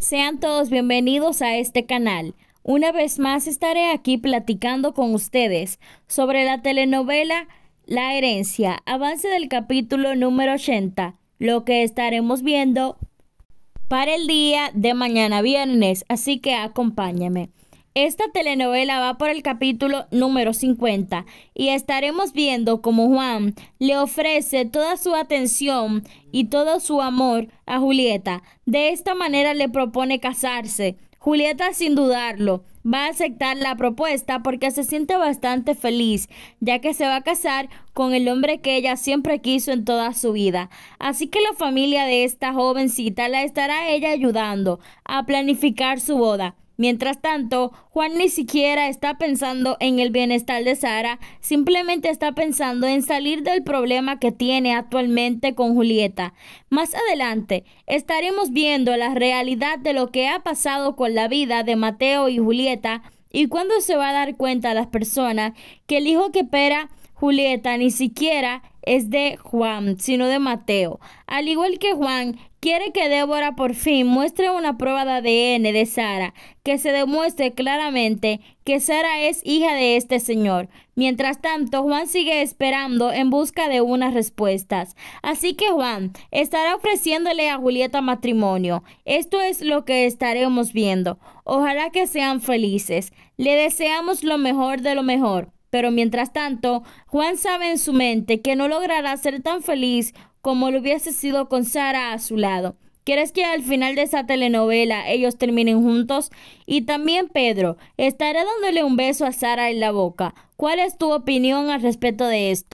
Sean todos bienvenidos a este canal. Una vez más estaré aquí platicando con ustedes sobre la telenovela La herencia, avance del capítulo número 80, lo que estaremos viendo para el día de mañana viernes, así que acompáñame. Esta telenovela va por el capítulo número 50 y estaremos viendo cómo Juan le ofrece toda su atención y todo su amor a Julieta. De esta manera le propone casarse. Julieta, sin dudarlo, va a aceptar la propuesta porque se siente bastante feliz, ya que se va a casar con el hombre que ella siempre quiso en toda su vida. Así que la familia de esta jovencita la estará ella ayudando a planificar su boda. Mientras tanto, Juan ni siquiera está pensando en el bienestar de Sara, simplemente está pensando en salir del problema que tiene actualmente con Julieta. Más adelante, estaremos viendo la realidad de lo que ha pasado con la vida de Mateo y Julieta y cuando se va a dar cuenta a las personas que el hijo que espera Julieta ni siquiera es de Juan, sino de Mateo. Al igual que Juan, Quiere que Débora por fin muestre una prueba de ADN de Sara, que se demuestre claramente que Sara es hija de este señor. Mientras tanto, Juan sigue esperando en busca de unas respuestas. Así que Juan estará ofreciéndole a Julieta matrimonio. Esto es lo que estaremos viendo. Ojalá que sean felices. Le deseamos lo mejor de lo mejor. Pero mientras tanto, Juan sabe en su mente que no logrará ser tan feliz como lo hubiese sido con Sara a su lado. ¿Quieres que al final de esa telenovela ellos terminen juntos? Y también Pedro, estaré dándole un beso a Sara en la boca. ¿Cuál es tu opinión al respecto de esto?